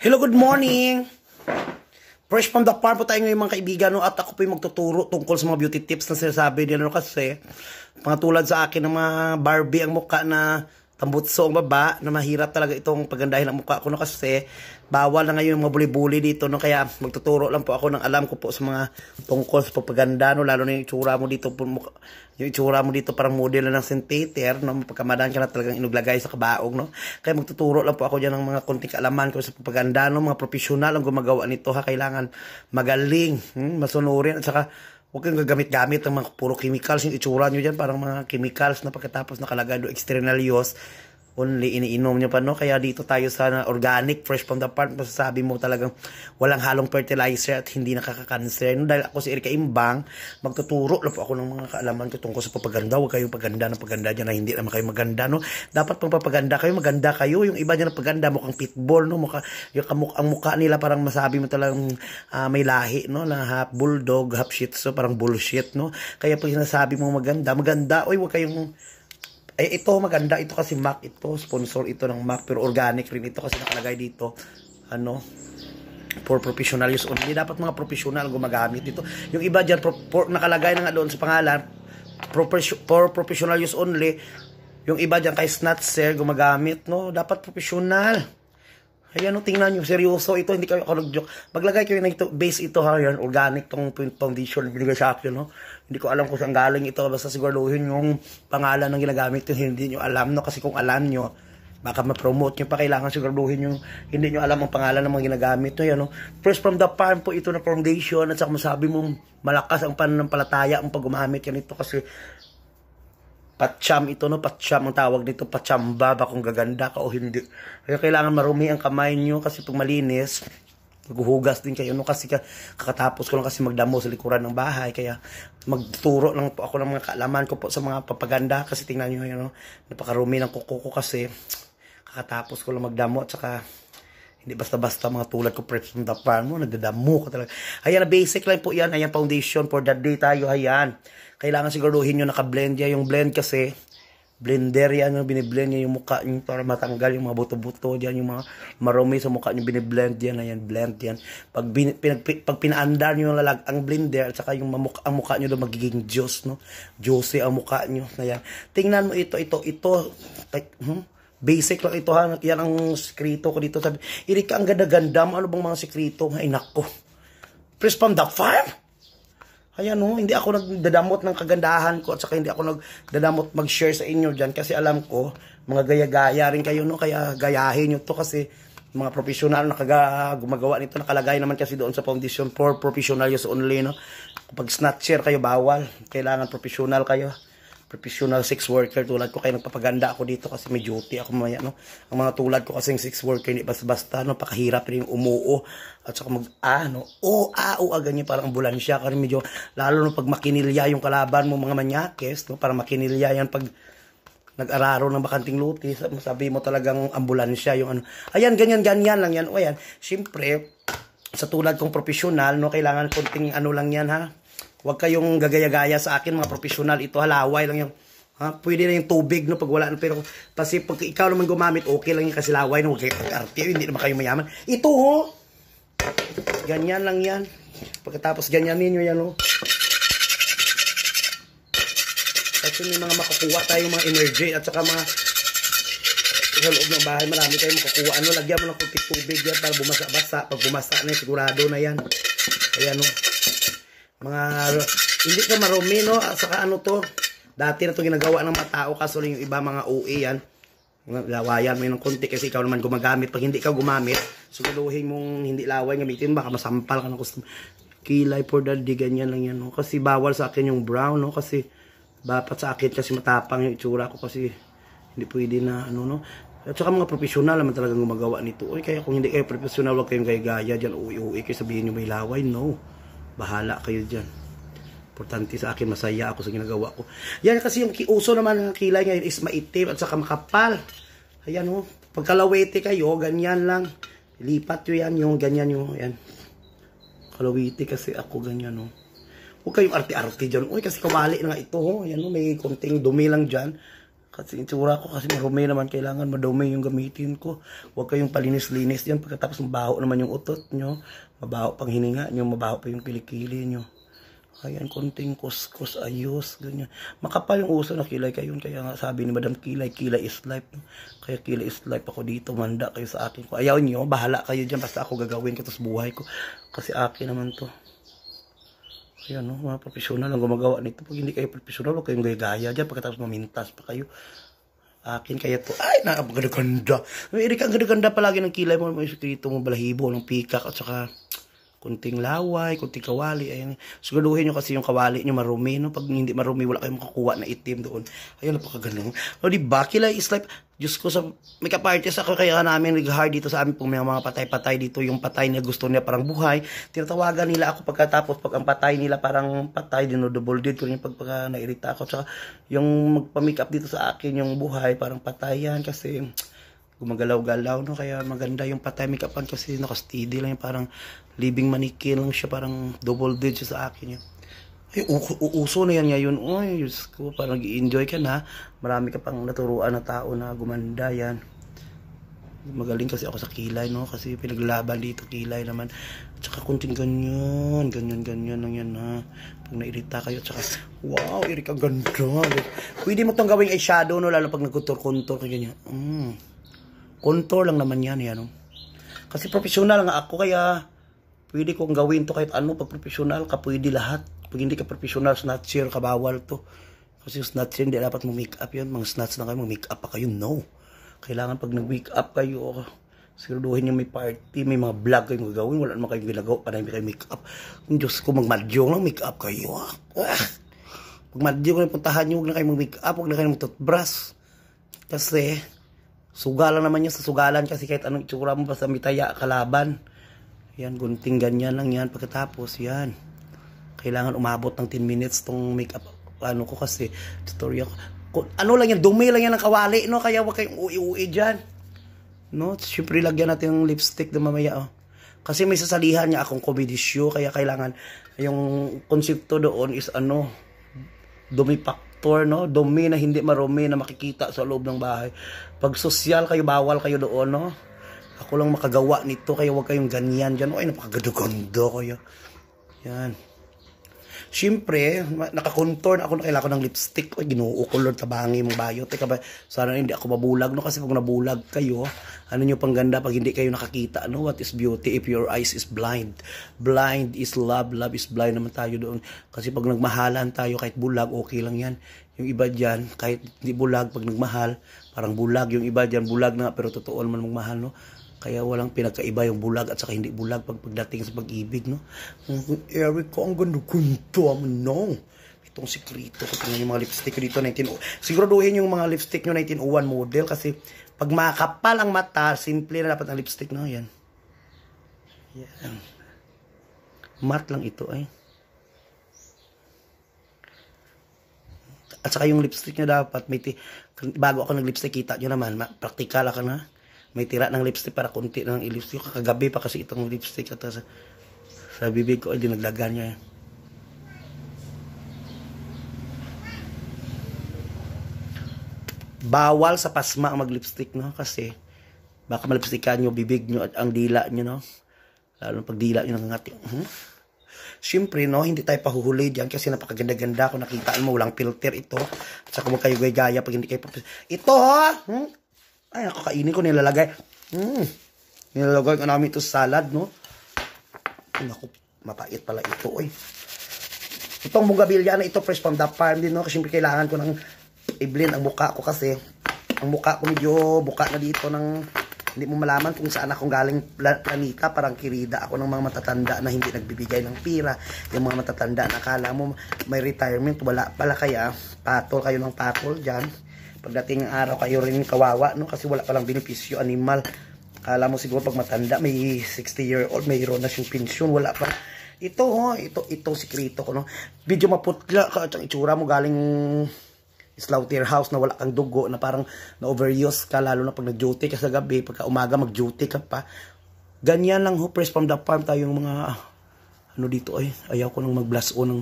Hello, good morning! Fresh from the farm po tayo ngayon mga kaibigan no? at ako po yung magtuturo tungkol sa mga beauty tips na sinasabi nila no? kasi pangatulad sa akin ng mga Barbie ang mukha na tambutso ang baba na mahirap talaga itong pagandahin ang mukha ko no kasi bawal na ngayon yung mga buli-buli dito no kaya magtuturo lang po ako ng alam ko po sa mga tungkol sa propaganda no lalo na yung itsura mo dito po, yung itsura mo dito parang model na ng synthetater no pagkamadan ka na talagang inuglagay sa kabaog no kaya magtuturo lang po ako diyan ng mga konting kaalaman ko sa propaganda no mga profesional ang gumagawa nito ha kailangan magaling hmm? masunurin at saka Huwag kang gagamit-gamit ng mga puro chemicals. Yung itsura nyo dyan, parang mga chemicals na pagkatapos nakalagay do external use only iniinom niya pa, no? Kaya dito tayo sa organic, fresh from the farm, masasabi mo talagang walang halong fertilizer at hindi nakakakanser. No? Dahil ako si Erika Imbang, magtuturo lang po ako ng mga kaalaman ko tungkol sa papaganda. Huwag kayong paganda na paganda niya na hindi naman kayo maganda, no? Dapat pang papaganda kayo, maganda kayo. Yung iba dyan na paganda, mukhang pitbull, no? Mukha, yung kamuk ang mukha nila parang masabi mo talagang uh, may lahi, no? Na half bulldog, half shit, so parang bullshit, no? Kaya pag sinasabi mo maganda, maganda, oy, huwag kayong eh, ito maganda. Ito kasi MAC ito. Sponsor ito ng MAC. Pero organic rin ito kasi nakalagay dito. Ano? For professional use only. Dapat mga professional gumagamit dito. Yung iba dyan, pro, for, nakalagay na nga doon sa pangalan, for, professional use only. Yung iba dyan kay Snatcher gumagamit, no? Dapat professional. Ayan, no, tingnan nyo, seryoso ito, hindi kayo kalog-joke. Maglagay kayo na ito, base ito ha, yan, organic tong foundation na binigay sa akin, no? Hindi ko alam kung saan galing ito, basta siguraduhin yung pangalan ng ginagamit nyo, hindi nyo alam, no? Kasi kung alam nyo, baka ma-promote nyo pa, kailangan siguraduhin yung hindi nyo alam ang pangalan ng mga ginagamit nyo, yan, no? First from the farm po ito na foundation, at saka masabi mong malakas ang pananampalataya ang pag gumamit yan ito kasi Patsyam ito, no? Patsyam ang tawag nito. Patsyamba ba kung gaganda ka o hindi. Kaya kailangan marumi ang kamay nyo kasi pag malinis, naghuhugas din kayo. No? Kasi kakatapos ko lang kasi magdamo sa likuran ng bahay. Kaya magturo lang po ako ng mga kaalaman ko po sa mga papaganda. Kasi tingnan nyo, yun, no? napakarumi ng kuko ko kasi kakatapos ko lang magdamo at saka hindi basta-basta mga tulad ko preps from the farm mo, nagdadamo ka talaga. Ayan, basic lang po yan. Ayan, foundation for that day tayo. Ayan kailangan siguruhin nyo naka-blend yan. Yung blend kasi, blender yan, yung biniblend yan yung mukha nyo para matanggal yung mga buto-buto dyan, yung mga marumi sa mukha nyo, biniblend yan, ayan, blend yan. Pag, bin, pinag, pag pinaandar nyo yung lalag, ang blender, at saka yung mamuk, ang mukha nyo doon magiging juice, no? Juicy ang mukha nyo, ayan. Tingnan mo ito, ito, ito, like, hmm? Basic lang ito ha. Yan ang sikrito ko dito. Sabi, Erika, ang ganda-ganda. Ano bang mga sekreto? Ay, nako. Press from the farm? Ayan oh, hindi ako nagdadamot ng kagandahan ko at saka hindi ako nagdadamot mag-share sa inyo dyan kasi alam ko, mga gaya-gaya rin kayo no, kaya gayahin nyo to kasi mga profesional na kaga, gumagawa nito, nakalagay naman kasi doon sa foundation for professional use only no. Pag snatcher kayo bawal, kailangan professional kayo professional sex worker tulad ko kaya nagpapaganda ako dito kasi may duty ako mamaya no ang mga tulad ko kasi sex worker ni basta-basta no pakahirap rin yung umuo at saka mag ah no o a o a ganyan parang ambulansya kasi medyo lalo no pag makinilya yung kalaban mo mga manyakes no para makinilya yan pag nag-araro ng bakanting luti, sabi mo talagang ambulansya, yung ano. Ayan, ganyan, ganyan lang yan. O ayan, syempre, sa tulad kong profesional, no, kailangan konting ano lang yan, ha? Huwag kayong gagayagaya sa akin, mga profesional. Ito halaway lang yung... Ha? Pwede na yung tubig, no? Pag wala na. Pero, kasi pag ikaw naman gumamit, okay lang yung kasilaway, no? Huwag kayo pag Hindi naman kayo mayaman. Ito, ho! Ganyan lang yan. Pagkatapos, ganyan ninyo yan, ho. Kasi may mga makakuha tayo mga energy at saka mga sa loob ng bahay, marami tayong makukuha. Ano, lagyan mo ng kunti tubig yan para bumasa-basa. Pag bumasa na, sigurado na yan. Ayan, no? mga hindi ko marumi no at ah, saka ano to dati na to ginagawa ng mga tao kaso yung iba mga OA yan lawayan mo yun ng konti kasi ikaw naman gumagamit pag hindi ka gumamit suguluhin mong hindi laway gamitin baka masampal ka ng customer kilay for the day ganyan lang yan no? kasi bawal sa akin yung brown no kasi dapat sa akin kasi matapang yung itsura ko kasi hindi pwede na ano no at saka mga profesional naman talagang gumagawa nito. Oy, kaya kung hindi kayo profesional, wag kayong gaya-gaya dyan. Uy, uy, kayo sabihin nyo may laway. No bahala kayo dyan importante sa akin masaya ako sa ginagawa ko yan kasi yung kiuso naman ng kilay ngayon is maitim at saka makapal ayan o oh. pagkalawete kayo ganyan lang lipat yun yan yung ganyan yung yan kalawete kasi ako ganyan o oh. huwag kayong arti-arti dyan uy kasi kawali na nga ito o oh. yan o oh. may konting dumi lang dyan kasi itsura ko kasi marumi naman kailangan madumi yung gamitin ko huwag kayong palinis-linis yan pagkatapos mabaho naman yung utot nyo mabaho pang hininga nyo mabaho pa yung kilikili nyo ayan konting kuskus ayos ganyan makapal yung uso na kilay kayo kaya nga sabi ni madam kilay kilay is life no? kaya kilay is life ako dito manda kayo sa akin ko ayaw nyo bahala kayo dyan basta ako gagawin ko tapos buhay ko kasi akin naman to Ayan, no? mga profesional ang gumagawa nito. Pag hindi kayo profesional, huwag kayong gaya-gaya dyan. Pagkatapos mamintas pa kayo. Akin kaya to. Ay, napakaganda. Eric, ang ganda-ganda palagi ng kilay mo. May dito mo balahibo ng pikak at saka kunting laway, kunting kawali, ayan. Siguraduhin nyo kasi yung kawali nyo marumi, no? Pag hindi marumi, wala kayong makakuha na itim doon. Ayun, napakagano. O, di ba? Kila is like, Diyos ko, sa, may kapartys ako kaya namin nag-hard dito sa amin pag may mga patay-patay dito. Yung patay na gusto niya parang buhay. Tinatawagan nila ako pagkatapos pag ang patay nila parang patay, dinodouble dito ko rin pag, pag nairita ako. Tsaka yung magpa-makeup dito sa akin, yung buhay, parang patayan kasi gumagalaw-galaw, no? Kaya maganda yung patemic patimikapan kasi nakasteady lang yung parang living maniki lang siya, parang double digits sa akin yun. Ay, uuso na yan ngayon. Uy, Diyos ko, parang nag-enjoy ka na. Marami ka pang naturuan na tao na gumanda yan. Magaling kasi ako sa kilay, no? Kasi pinaglaban dito, kilay naman. Tsaka saka kunting ganyan, ganyan, ganyan lang yan, ha? Pag nairita kayo, tsaka, wow, Eric, ang ganda. Pwede mo itong gawing eyeshadow, no? Lalo pag nag contour kuntor ganyan. Mm. Contour lang naman yan. Yan. Kasi professional nga ako kaya pwede kong gawin to kahit ano. Pag professional ka, pwede lahat. Pag hindi ka professional, snatcher ka, bawal to. Kasi snatcher, hindi dapat mo make up yun. Mga snatch na kayo, mag make up pa kayo. No. Kailangan pag nag-wake up kayo, Siguraduhin yung may party, may mga vlog kayong gagawin. Wala naman kayong ginagawa. Parang may kayo make-up. kung Diyos ko, magmadyong lang, make-up kayo. Ah. ah! Magmadyong lang, puntahan niyo. Huwag na kayo mag-make-up. Huwag na kayo mag-toothbrush. Kasi, Sugalan naman yan sa sugalan kasi kahit anong itsura mo basta mitaya kalaban. Yan, gunting ganyan lang yan. Pagkatapos, yan. Kailangan umabot ng 10 minutes tong makeup ano ko kasi tutorial ko. Ano lang yan, dumi lang yan ng kawali, no? Kaya wag kayong uwi-uwi dyan. No? Siyempre, lagyan natin yung lipstick na mamaya, oh. Kasi may sasalihan niya akong comedy show, kaya kailangan yung konsepto doon is ano, dumipak no dumi na hindi marumi na makikita sa loob ng bahay. Pag sosyal kayo, bawal kayo doon, no? Ako lang makagawa nito, kaya huwag kayong ganyan diyan Ay, napakagadugondo kayo. Yan. Siyempre, nakakontour na ako na kailangan ko ng lipstick. Uy, ginuo ko tabangi mong bayo. Teka ba, sana hindi ako mabulag, no? Kasi pag nabulag kayo, ano nyo pang ganda pag hindi kayo nakakita, no? What is beauty if your eyes is blind? Blind is love, love is blind naman tayo doon. Kasi pag nagmahalan tayo, kahit bulag, okay lang yan. Yung iba dyan, kahit hindi bulag, pag nagmahal, parang bulag. Yung iba dyan, bulag na pero totoo naman magmahal, no? Kaya walang pinagkaiba yung bulag at saka hindi bulag pag pagdating sa pag-ibig, no? Eric ko, ang ganda gunto, no? Itong sikrito ko, tingnan yung mga lipstick ko dito, 19... Siguraduhin yung mga lipstick nyo 1901 model kasi pag makapal ang mata, simple na dapat ang lipstick, no? Yan. Yan. Mat lang ito, ay. At saka yung lipstick nyo dapat, may ti... bago ako nag-lipstick, kita nyo naman, praktikal ako na may tira ng lipstick para kunti ng lipstick. Kagabi pa kasi itong lipstick at uh, sa, sa bibig ko ay dinaglagan niya eh. Bawal sa pasma ang mag-lipstick, no? Kasi baka malipstickan nyo, bibig nyo at ang dila nyo, no? Lalo pag dila nyo nangangati. Hmm? Siyempre, no, hindi tayo pahuhuli diyan kasi napakaganda-ganda kung nakita mo, walang filter ito. At saka mo kayo gaya pag hindi kayo... Ito, ha? Hmm? Ay, ako kainin ko, nilalagay. Mm, nilalagay ko namin ito salad, no? Ay, naku, mapait pala ito, oy. Itong bugabilya na ito, fresh from the farm din, no? Kasi siyempre kailangan ko ng i-blend ang buka ko kasi ang buka ko medyo buka na dito ng hindi mo malaman kung saan akong galing planeta parang kirida ako ng mga matatanda na hindi nagbibigay ng pira yung mga matatanda na akala mo may retirement wala pala kaya patol kayo ng patol dyan Pagdating ng araw, kayo rin kawawa, no? Kasi wala pa lang benepisyo animal. Kala mo siguro pag matanda, may 60-year-old, mayroon na siyang pension wala pa. Ito, ho, oh, ito, itong sikreto ko, no? Video maputla ka, itsura mo galing slaughter house na wala kang dugo, na parang na-overuse ka, lalo na pag nag-duty ka sa gabi, pagka umaga mag-duty ka pa. Ganyan lang, ho, press from the farm tayong mga, ano dito, ay, eh, ayaw ko nang mag-blast o ng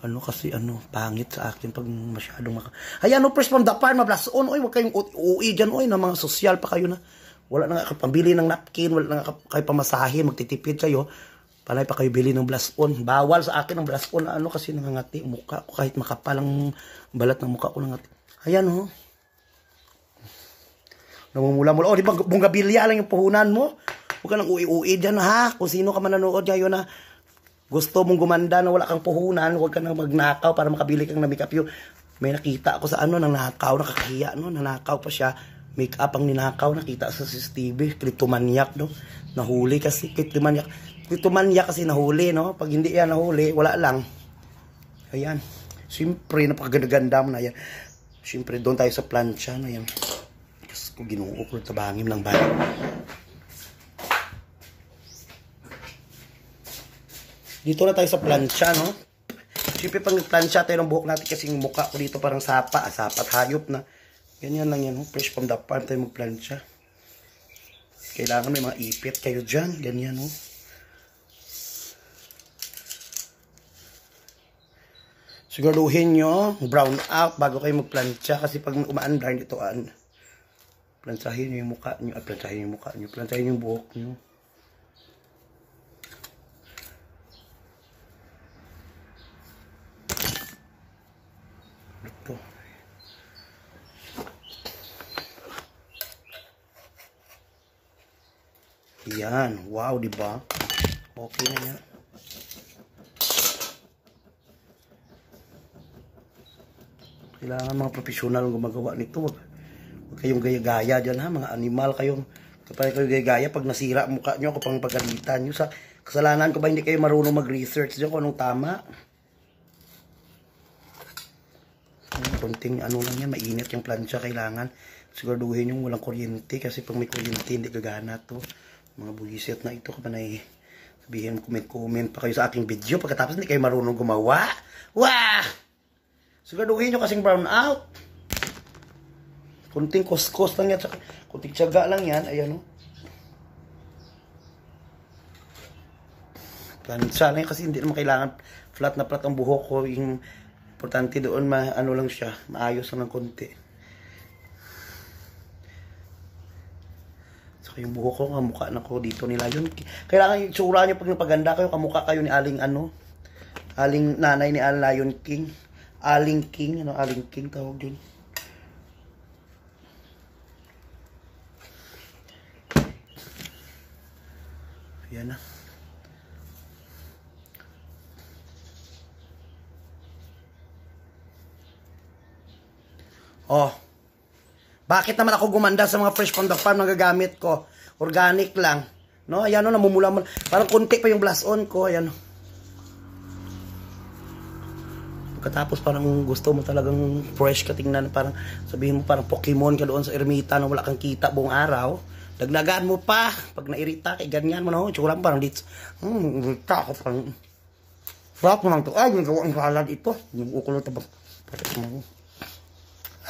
ano kasi ano, pangit sa akin pag masyadong maka... Ayan, no, first from the farm, blast on, oy, wag kayong uwi diyan oy, na mga social pa kayo na. Wala na nga pambili ng napkin, wala na nga kayo pamasahe, magtitipid kayo. Panay pa kayo bili ng blast on. Bawal sa akin ang blast on, ano kasi nangangati mukha ko, kahit makapal makapalang balat ng mukha ko nangangati. Ayan, ho. Oh. Namumula-mula. oh, di ba, bungabilya lang yung puhunan mo? Huwag ka nang uwi-uwi dyan, ha? Kung sino ka man nanood ngayon, ha? Gusto mong gumanda na wala kang puhunan, huwag ka nang magnakaw para makabili kang na make yun. May nakita ako sa ano, nanakaw, nakakahiya, no? Nanakaw pa siya. Makeup ang ninakaw, nakita sa CCTV. Kleptomaniac, no? Nahuli kasi, kleptomaniac. Kleptomaniac kasi nahuli, no? Pag hindi yan nahuli, wala lang. Ayan. Siyempre, napakaganda mo na yan. Siyempre, doon tayo sa plancha, no? Ayan. Diyos ko, ginuukol tabangim ng bayan. Dito na tayo sa plancha, no? Siyempre, pag nagplansya tayo ng buhok natin kasi yung mukha ko dito parang sapa, ah, sapa hayop na. Ganyan lang yan, no? Fresh from the farm tayo magplancha. Kailangan may mga ipit kayo dyan. Ganyan, no? Siguraduhin nyo, brown out bago kayo magplancha. Kasi pag umaan blind ito, an, plansahin nyo yung mukha nyo, ah, plansahin nyo yung mukha nyo, plansahin yung buhok nyo. po. Yan. Wow, di ba? Okay na yan. Kailangan mga profesional gumagawa nito. Huwag, huwag kayong gaya-gaya dyan ha. Mga animal kayong kapag kayo gaya-gaya pag nasira ang mukha nyo kapag pagalitan nyo. Sa kasalanan ko ba hindi kayo marunong mag-research dyan kung anong tama? konting ano lang yan, mainit yung plancha kailangan. Siguraduhin yung walang kuryente kasi pag may kuryente hindi gagana to. Mga buwisit na ito kapanay. Sabihin, comment-comment pa kayo sa aking video pagkatapos hindi kayo marunong gumawa. Wah! Siguraduhin nyo kasing brown out. Kunting kuskos lang yan, tsaka, kunting tiyaga lang yan. Ayan o. Oh. Plancha lang kasi hindi naman kailangan flat na flat ang buhok ko. Yung Importante doon, ma ano lang siya, maayos lang ng konti. So, yung buhok ko, kamukha na ko dito nila yun. Kailangan itsura nyo pag napaganda kayo, kamukha kayo ni Aling ano, Aling nanay ni Al Lion King. Aling King, ano, Aling King tawag yun. Yan na. Oh. Bakit naman ako gumanda sa mga fresh from the farm na gagamit ko? Organic lang. No, ayan o, namumula mo. Parang konti pa yung blast on ko. Ayan o. Pagkatapos parang gusto mo talagang fresh ka tingnan. Parang sabihin mo parang Pokemon ka doon sa ermita na wala kang kita buong araw. Dagdagaan mo pa. Pag nairita, kay eh, ganyan mo na ho. Oh, Tsura mo parang dito. Hmm, irita ako parang. Sarap naman to. Ay, nagawang salad ito. Yung ukulot na ba? Parang